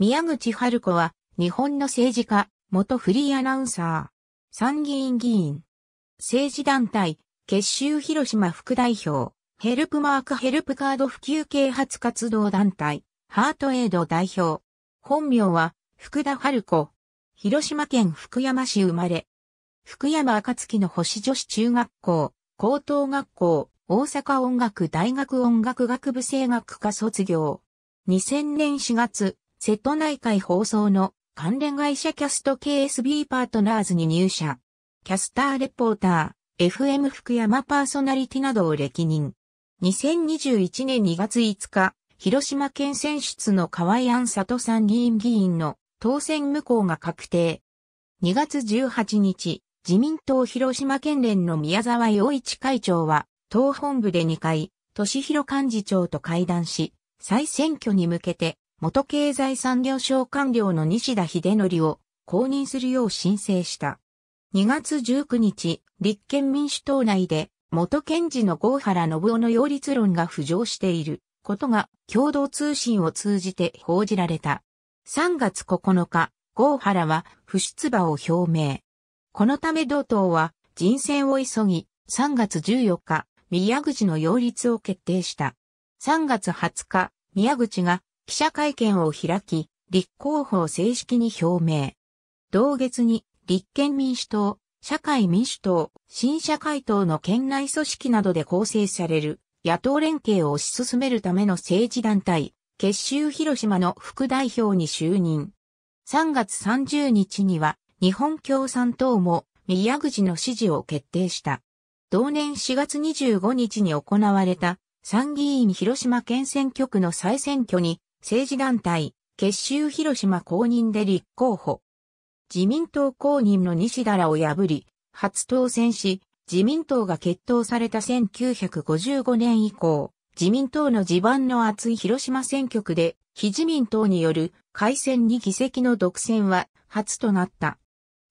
宮口春子は、日本の政治家、元フリーアナウンサー、参議院議員、政治団体、結集広島副代表、ヘルプマークヘルプカード普及啓発活動団体、ハートエイド代表。本名は、福田春子。広島県福山市生まれ。福山暁の星女子中学校、高等学校、大阪音楽大学音楽学部声楽科卒業。2000年4月、瀬戸内海放送の関連会社キャスト KSB パートナーズに入社。キャスターレポーター、FM 福山パーソナリティなどを歴任。2021年2月5日、広島県選出の河合安里参議院議員の当選無効が確定。2月18日、自民党広島県連の宮沢洋一会長は、党本部で2回、都市広幹事長と会談し、再選挙に向けて元経済産業省官僚の西田秀則を公認するよう申請した。2月19日、立憲民主党内で元検事の郷原信夫の擁立論が浮上していることが共同通信を通じて報じられた。3月9日、郷原は不出馬を表明。このため同党は人選を急ぎ、3月14日、宮口の擁立を決定した。3月20日、宮口が記者会見を開き、立候補を正式に表明。同月に、立憲民主党、社会民主党、新社会党の県内組織などで構成される野党連携を推し進めるための政治団体、結集広島の副代表に就任。3月30日には日本共産党も宮口の支持を決定した。同年4月25日に行われた参議院広島県選挙区の再選挙に政治団体、結集広島公認で立候補。自民党公認の西田らを破り、初当選し、自民党が決闘された1955年以降、自民党の地盤の厚い広島選挙区で、非自民党による改選に議席の独占は初となった。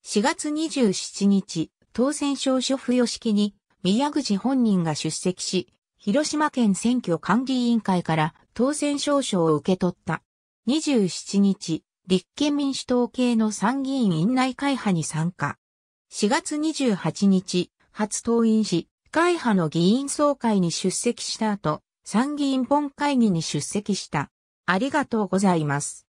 4月27日、当選証書付与式に宮口本人が出席し、広島県選挙管理委員会から当選証書を受け取った。27日、立憲民主党系の参議院院内会派に参加。4月28日、初登院し、会派の議員総会に出席した後、参議院本会議に出席した。ありがとうございます。